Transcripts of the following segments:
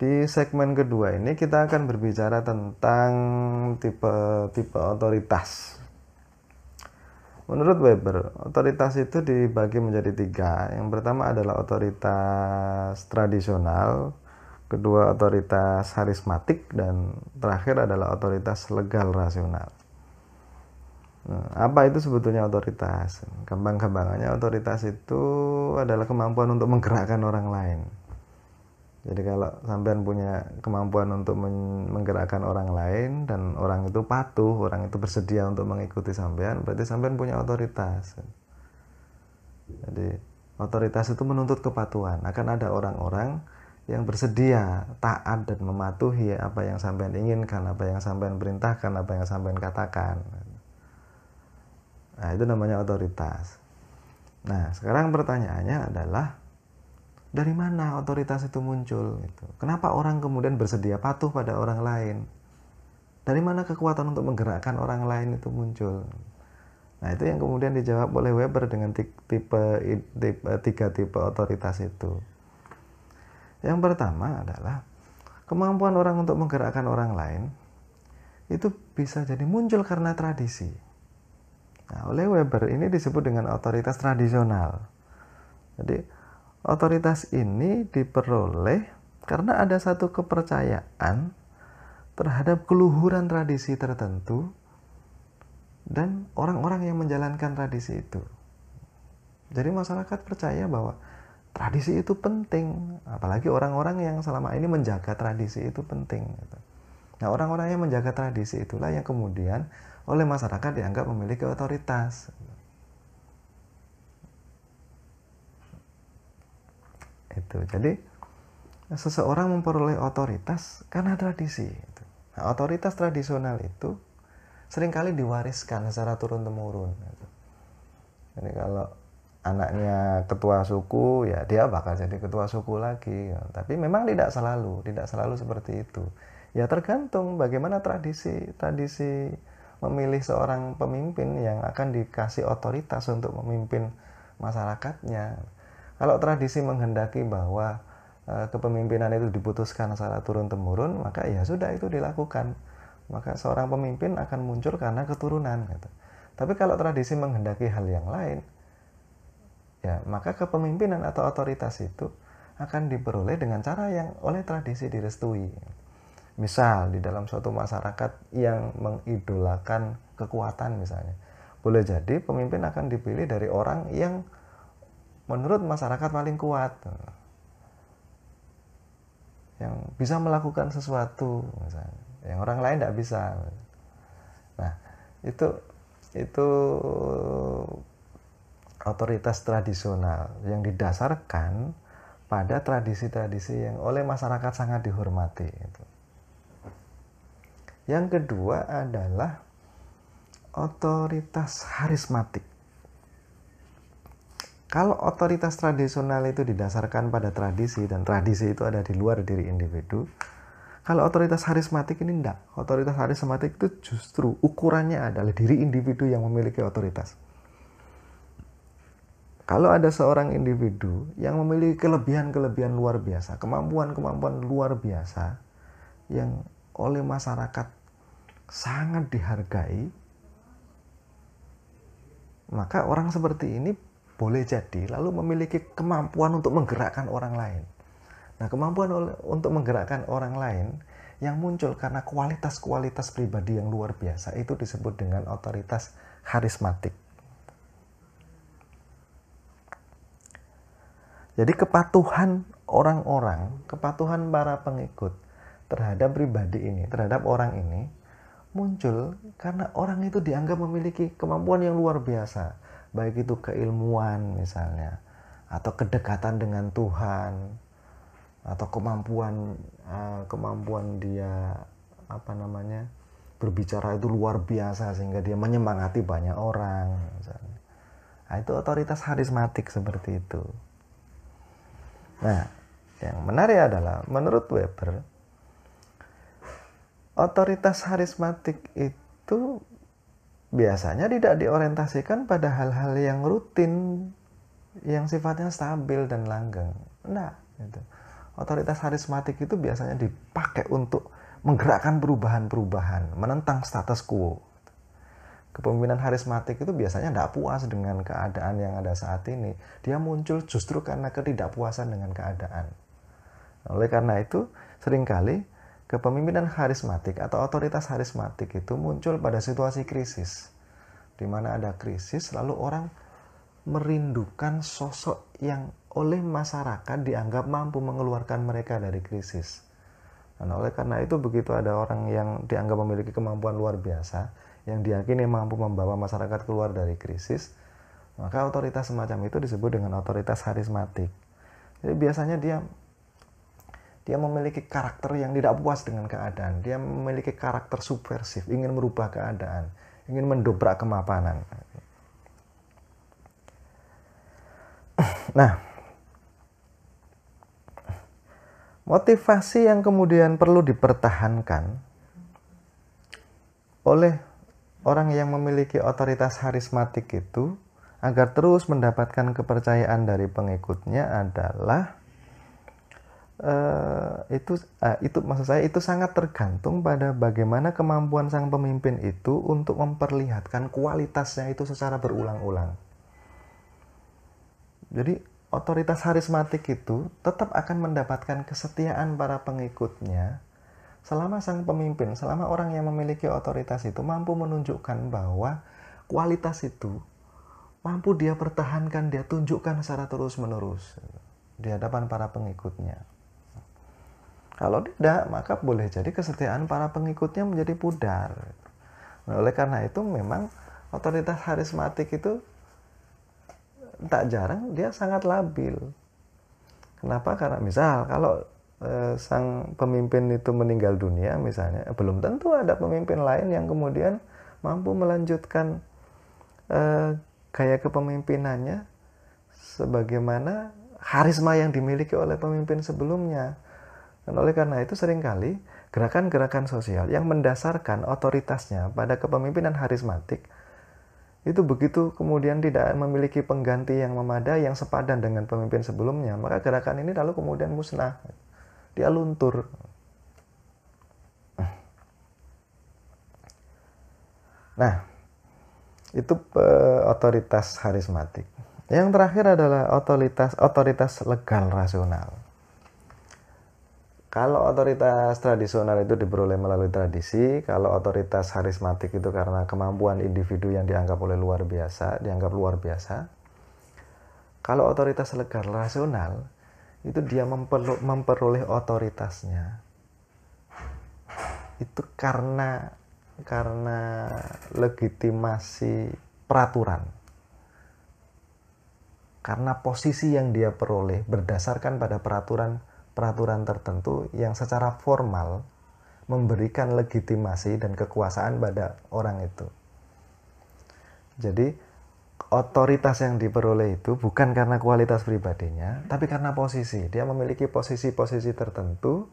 Di segmen kedua ini kita akan berbicara tentang tipe-tipe otoritas. Menurut Weber, otoritas itu dibagi menjadi tiga. Yang pertama adalah otoritas tradisional, kedua otoritas harismatik, dan terakhir adalah otoritas legal rasional. Nah, apa itu sebetulnya otoritas? Gampang-gampangannya otoritas itu adalah kemampuan untuk menggerakkan orang lain jadi kalau sampean punya kemampuan untuk menggerakkan orang lain dan orang itu patuh, orang itu bersedia untuk mengikuti sampean, berarti sampean punya otoritas. Jadi otoritas itu menuntut kepatuhan. Akan ada orang-orang yang bersedia taat dan mematuhi apa yang sampean inginkan, apa yang sampean perintahkan, apa yang sampean katakan. Nah, itu namanya otoritas. Nah, sekarang pertanyaannya adalah dari mana otoritas itu muncul gitu. kenapa orang kemudian bersedia patuh pada orang lain dari mana kekuatan untuk menggerakkan orang lain itu muncul nah itu yang kemudian dijawab oleh Weber dengan tipe, tipe tiga tipe otoritas itu yang pertama adalah kemampuan orang untuk menggerakkan orang lain itu bisa jadi muncul karena tradisi nah oleh Weber ini disebut dengan otoritas tradisional jadi Otoritas ini diperoleh karena ada satu kepercayaan terhadap keluhuran tradisi tertentu dan orang-orang yang menjalankan tradisi itu. Jadi masyarakat percaya bahwa tradisi itu penting, apalagi orang-orang yang selama ini menjaga tradisi itu penting. Gitu. Nah orang-orang yang menjaga tradisi itulah yang kemudian oleh masyarakat dianggap memiliki otoritas. Gitu. itu jadi seseorang memperoleh otoritas karena tradisi itu. Nah, otoritas tradisional itu seringkali diwariskan secara turun temurun gitu. jadi kalau anaknya ketua suku ya dia bakal jadi ketua suku lagi gitu. tapi memang tidak selalu tidak selalu seperti itu ya tergantung bagaimana tradisi tradisi memilih seorang pemimpin yang akan dikasih otoritas untuk memimpin masyarakatnya kalau tradisi menghendaki bahwa e, kepemimpinan itu diputuskan secara turun-temurun, maka ya sudah itu dilakukan. Maka seorang pemimpin akan muncul karena keturunan. Gitu. Tapi kalau tradisi menghendaki hal yang lain, ya maka kepemimpinan atau otoritas itu akan diperoleh dengan cara yang oleh tradisi direstui. Misal di dalam suatu masyarakat yang mengidolakan kekuatan misalnya. Boleh jadi pemimpin akan dipilih dari orang yang menurut masyarakat paling kuat yang bisa melakukan sesuatu misalnya yang orang lain tidak bisa nah itu itu otoritas tradisional yang didasarkan pada tradisi-tradisi yang oleh masyarakat sangat dihormati itu yang kedua adalah otoritas harismatik kalau otoritas tradisional itu didasarkan pada tradisi dan tradisi itu ada di luar diri individu, kalau otoritas harismatik ini enggak. Otoritas harismatik itu justru ukurannya adalah diri individu yang memiliki otoritas. Kalau ada seorang individu yang memiliki kelebihan-kelebihan luar biasa, kemampuan-kemampuan luar biasa yang oleh masyarakat sangat dihargai, maka orang seperti ini boleh jadi lalu memiliki kemampuan untuk menggerakkan orang lain. Nah, kemampuan untuk menggerakkan orang lain yang muncul karena kualitas-kualitas pribadi yang luar biasa itu disebut dengan otoritas karismatik. Jadi kepatuhan orang-orang, kepatuhan para pengikut terhadap pribadi ini, terhadap orang ini muncul karena orang itu dianggap memiliki kemampuan yang luar biasa baik itu keilmuan misalnya atau kedekatan dengan Tuhan atau kemampuan eh, kemampuan dia apa namanya berbicara itu luar biasa sehingga dia menyemangati banyak orang misalnya. Nah, itu otoritas harismatik seperti itu nah yang menarik adalah menurut Weber otoritas harismatik itu biasanya tidak diorientasikan pada hal-hal yang rutin yang sifatnya stabil dan langgeng. Nah, gitu. otoritas harismatik itu biasanya dipakai untuk menggerakkan perubahan-perubahan, menentang status quo. Kepemimpinan harismatik itu biasanya tidak puas dengan keadaan yang ada saat ini. Dia muncul justru karena ketidakpuasan dengan keadaan. Oleh karena itu, seringkali Kepemimpinan harismatik atau otoritas harismatik itu muncul pada situasi krisis. Di mana ada krisis, lalu orang merindukan sosok yang oleh masyarakat dianggap mampu mengeluarkan mereka dari krisis. Dan oleh karena itu begitu ada orang yang dianggap memiliki kemampuan luar biasa, yang diyakini mampu membawa masyarakat keluar dari krisis, maka otoritas semacam itu disebut dengan otoritas harismatik. Jadi biasanya dia dia memiliki karakter yang tidak puas dengan keadaan. Dia memiliki karakter subversif, ingin merubah keadaan, ingin mendobrak kemapanan. Nah, motivasi yang kemudian perlu dipertahankan oleh orang yang memiliki otoritas harismatik itu agar terus mendapatkan kepercayaan dari pengikutnya adalah Eh, itu uh, itu maksud saya itu sangat tergantung pada bagaimana kemampuan sang pemimpin itu untuk memperlihatkan kualitasnya itu secara berulang-ulang. Jadi otoritas harismatik itu tetap akan mendapatkan kesetiaan para pengikutnya selama sang pemimpin, selama orang yang memiliki otoritas itu mampu menunjukkan bahwa kualitas itu mampu dia pertahankan, dia tunjukkan secara terus-menerus di hadapan para pengikutnya. Kalau tidak, maka boleh jadi kesetiaan para pengikutnya menjadi pudar. Nah, oleh karena itu memang otoritas harismatik itu tak jarang dia sangat labil. Kenapa? Karena misal kalau eh, sang pemimpin itu meninggal dunia misalnya, eh, belum tentu ada pemimpin lain yang kemudian mampu melanjutkan eh, gaya kepemimpinannya sebagaimana harisma yang dimiliki oleh pemimpin sebelumnya. Dan oleh karena itu seringkali gerakan-gerakan sosial yang mendasarkan otoritasnya pada kepemimpinan harismatik itu begitu kemudian tidak memiliki pengganti yang memadai yang sepadan dengan pemimpin sebelumnya, maka gerakan ini lalu kemudian musnah. Dia luntur. Nah, itu uh, otoritas harismatik. Yang terakhir adalah otoritas otoritas legal rasional. Kalau otoritas tradisional itu diperoleh melalui tradisi, kalau otoritas harismatik itu karena kemampuan individu yang dianggap oleh luar biasa, dianggap luar biasa. Kalau otoritas legal rasional itu dia memperoleh, memperoleh otoritasnya. Itu karena karena legitimasi peraturan. Karena posisi yang dia peroleh berdasarkan pada peraturan peraturan tertentu yang secara formal memberikan legitimasi dan kekuasaan pada orang itu. Jadi otoritas yang diperoleh itu bukan karena kualitas pribadinya, tapi karena posisi. Dia memiliki posisi-posisi tertentu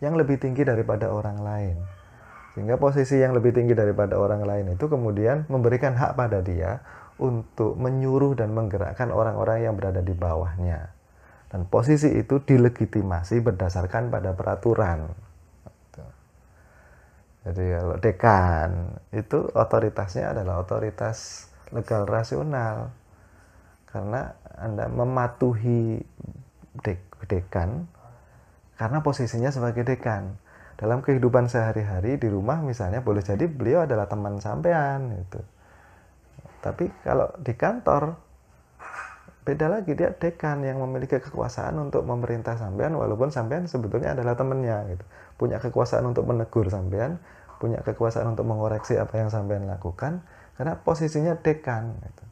yang lebih tinggi daripada orang lain. Sehingga posisi yang lebih tinggi daripada orang lain itu kemudian memberikan hak pada dia untuk menyuruh dan menggerakkan orang-orang yang berada di bawahnya. Dan posisi itu dilegitimasi berdasarkan pada peraturan. Jadi kalau dekan itu otoritasnya adalah otoritas legal rasional karena Anda mematuhi dek, dekan karena posisinya sebagai dekan. Dalam kehidupan sehari-hari di rumah misalnya boleh jadi beliau adalah teman sampean gitu. Tapi kalau di kantor beda lagi dia dekan yang memiliki kekuasaan untuk memerintah sampean walaupun sampean sebetulnya adalah temennya gitu punya kekuasaan untuk menegur sampean punya kekuasaan untuk mengoreksi apa yang sampean lakukan karena posisinya dekan gitu.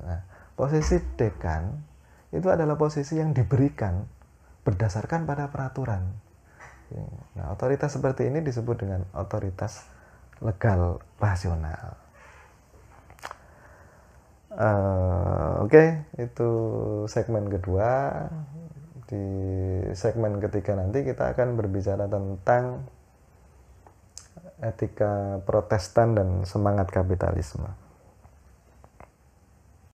nah, posisi dekan itu adalah posisi yang diberikan berdasarkan pada peraturan nah otoritas seperti ini disebut dengan otoritas legal rasional uh, oke okay, itu segmen kedua di segmen ketiga nanti kita akan berbicara tentang etika protestan dan semangat kapitalisme